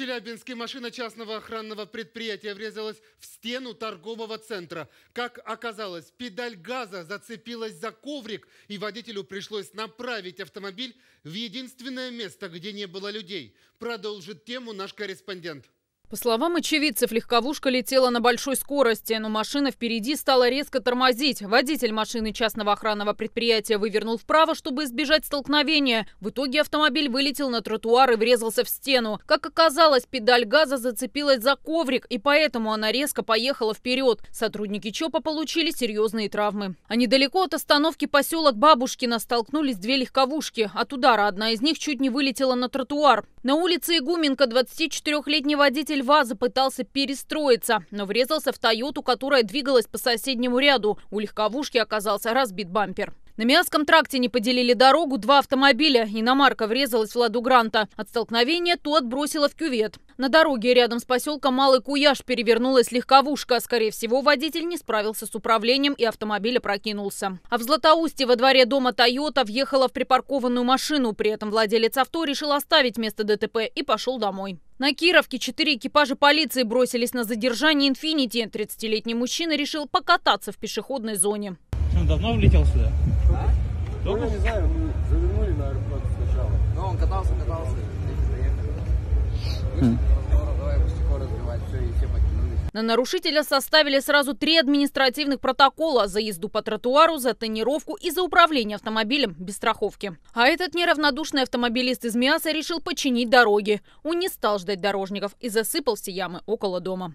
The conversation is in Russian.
Челябинске машина частного охранного предприятия врезалась в стену торгового центра. Как оказалось, педаль газа зацепилась за коврик, и водителю пришлось направить автомобиль в единственное место, где не было людей. Продолжит тему наш корреспондент. По словам очевидцев, легковушка летела на большой скорости, но машина впереди стала резко тормозить. Водитель машины частного охранного предприятия вывернул вправо, чтобы избежать столкновения. В итоге автомобиль вылетел на тротуар и врезался в стену. Как оказалось, педаль газа зацепилась за коврик, и поэтому она резко поехала вперед. Сотрудники ЧОПа получили серьезные травмы. А недалеко от остановки поселок Бабушкина столкнулись две легковушки. От удара одна из них чуть не вылетела на тротуар. На улице Игуменко 24-летний водитель льва запытался перестроиться, но врезался в «Тойоту», которая двигалась по соседнему ряду. У легковушки оказался разбит бампер. На Миасском тракте не поделили дорогу два автомобиля. Иномарка врезалась в ладу Гранта. От столкновения то отбросила в кювет. На дороге рядом с поселком Малый Куяж перевернулась легковушка. Скорее всего, водитель не справился с управлением и автомобиль опрокинулся. А в Златоусте во дворе дома Тойота въехала в припаркованную машину. При этом владелец авто решил оставить место ДТП и пошел домой. На Кировке четыре экипажа полиции бросились на задержание «Инфинити». 30-летний мужчина решил покататься в пешеходной зоне давно влетел сюда? А? Ну, я не знаю, мы завернули на аэропорт сначала. Ну, он катался, катался, хм. На нарушителя составили сразу три административных протокола за езду по тротуару, за тонировку и за управление автомобилем без страховки. А этот неравнодушный автомобилист из Миаса решил починить дороги. Он не стал ждать дорожников и засыпал все ямы около дома.